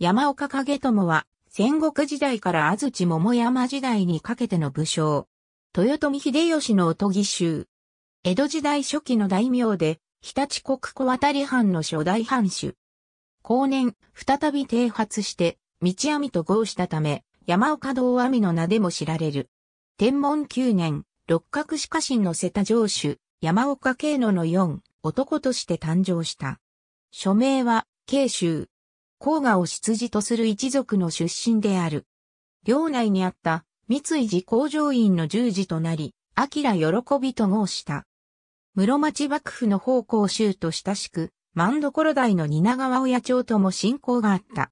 山岡景友は、戦国時代から安土桃山時代にかけての武将。豊臣秀吉のおとぎ衆。江戸時代初期の大名で、日立国小渡り藩の初代藩主。後年、再び停発して、道網と合したため、山岡道網の名でも知られる。天文9年、六角四家臣の瀬田城主、山岡慶野の四、男として誕生した。署名は、慶州。黄河を出自とする一族の出身である。領内にあった三井寺工場院の従事となり、明喜びと号した。室町幕府の方向州と親しく、万所代の蜷川親町とも親交があった。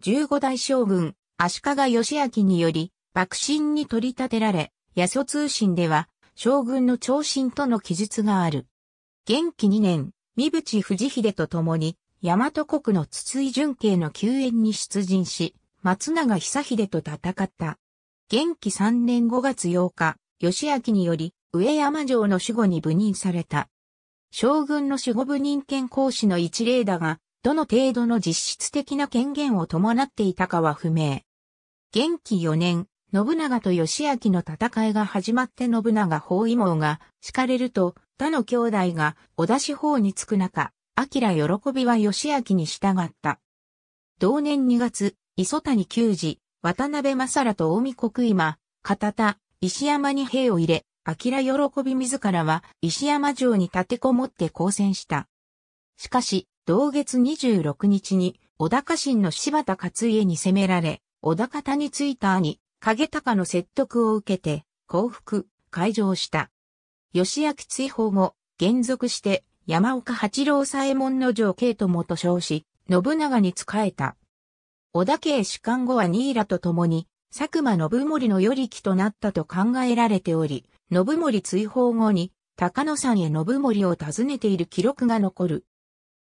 十五代将軍、足利義明により、幕臣に取り立てられ、八祖通信では、将軍の長身との記述がある。元気二年、三淵藤秀と共に、大和国の筒井純慶の救援に出陣し、松永久秀と戦った。元気3年5月8日、義明により、上山城の守護に部任された。将軍の守護部任権行使の一例だが、どの程度の実質的な権限を伴っていたかは不明。元気4年、信長と義明の戦いが始まって信長包囲網が敷かれると、他の兄弟が小田四方につく中、明喜びは義明に従った。同年2月、磯谷球児、渡辺正と近江国今、片田、石山に兵を入れ、明喜び自らは石山城に立てこもって交戦した。しかし、同月26日に、小高新の柴田勝家に攻められ、小高田についた兄、影高の説得を受けて、降伏、解場した。義明追放後、減俗して、山岡八郎左衛門の城慶友と称し、信長に仕えた。織田家主官後は新ラと共に、佐久間信盛の与力となったと考えられており、信盛追放後に、高野山へ信盛を訪ねている記録が残る。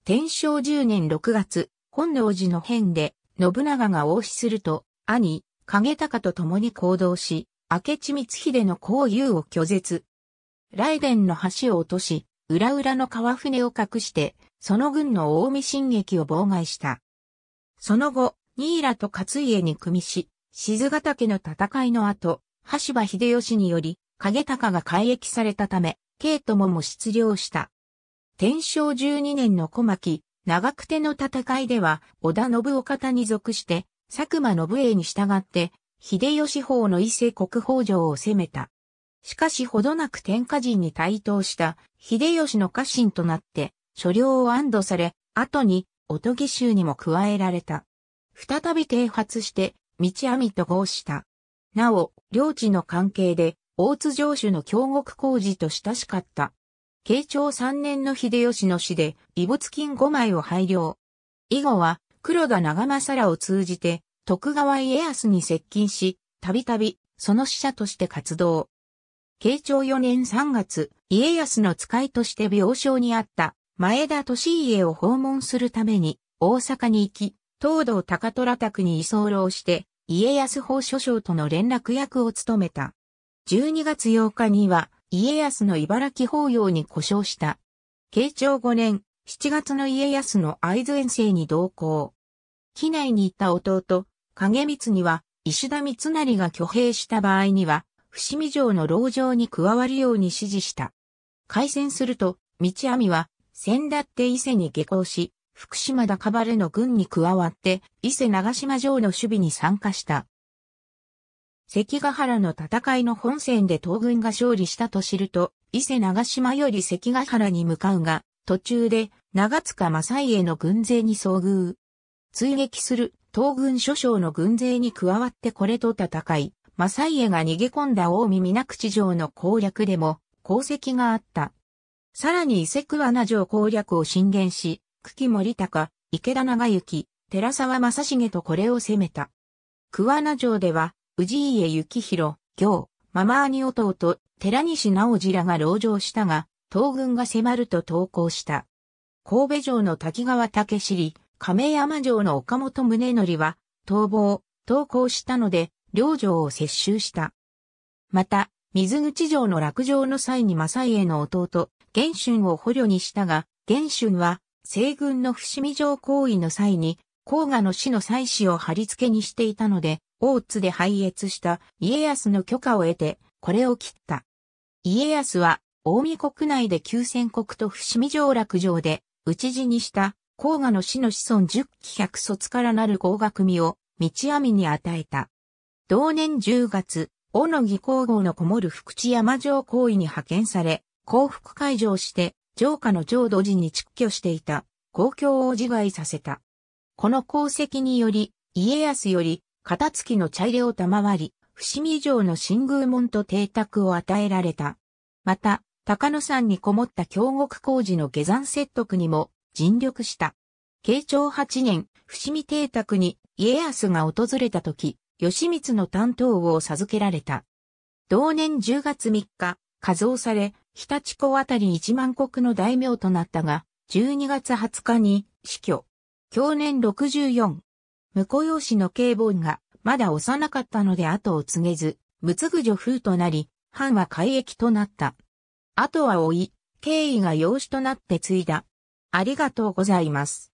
天正10年6月、本能寺の変で、信長が応死すると、兄、影高と共に行動し、明智光秀の交友を拒絶。雷電の橋を落とし、裏々の川船を隠して、その軍の大見進撃を妨害した。その後、新良と勝家に組みし、静ヶ岳の戦いの後、橋場秀吉により、影高が改役されたため、慶友も失領した。天正12年の小牧、長久手の戦いでは、織田信岡に属して、佐久間信栄に従って、秀吉法の伊勢国宝城を攻めた。しかしほどなく天下人に対等した秀吉の家臣となって、所領を安堵され、後に、御伽州にも加えられた。再び剃髪して、道網と合した。なお、領地の関係で、大津城主の京極工事と親しかった。慶長3年の秀吉の死で、遺物金5枚を拝領。以後は、黒田長政らを通じて、徳川家康に接近し、たびたび、その使者として活動。慶長4年3月、家康の使いとして病床にあった前田利家を訪問するために大阪に行き、東道高虎宅に居候して、家康法書省との連絡役を務めた。12月8日には、家康の茨城法要に故障した。慶長5年、7月の家康の合図遠征に同行。機内に行った弟、影光には、石田三成が挙兵した場合には、伏見城の牢城に加わるように指示した。開戦すると、道網は、先だって伊勢に下校し、福島高晴の軍に加わって、伊勢長島城の守備に参加した。関ヶ原の戦いの本戦で東軍が勝利したと知ると、伊勢長島より関ヶ原に向かうが、途中で長塚正家の軍勢に遭遇。追撃する東軍諸将の軍勢に加わってこれと戦い、正家が逃げ込んだ大海港口城の攻略でも功績があった。さらに伊勢桑名城攻略を進言し、久喜森高、池田長幸、寺沢正重とこれを攻めた。桑名城では、氏家幸広、行、ママ兄弟、寺西直次らが籠城したが、東軍が迫ると投降した。神戸城の滝川武尻、亀山城の岡本宗則は、逃亡、投降したので、領城を接収した。また、水口城の落城の際に正家の弟、玄春を捕虜にしたが、玄春は、西軍の伏見城行為の際に、甲賀の死の祭祀を貼り付けにしていたので、大津で拝謁した家康の許可を得て、これを切った。家康は、大見国内で九千国と伏見城落城で、討ち死にした甲賀の死の子孫十騎百卒からなる甲賀組を道網に与えた。同年10月、小野木皇后のこもる福知山城行為に派遣され、幸福会場して、城下の浄土寺に蓄居していた、公共を自害させた。この功績により、家康より、片付きの茶入れを賜り、伏見城の新宮門と邸宅を与えられた。また、高野山にこもった京極工事の下山説得にも尽力した。慶長8年、伏見邸宅に家康が訪れた時、義満の担当を授けられた。同年10月3日、加増され、日立港あたり一万国の大名となったが、12月20日に死去。去年64。婿養子の警防がまだ幼かったので後を告げず、仏具女風となり、藩は改易となった。後は追い、敬意が養子となって継いだ。ありがとうございます。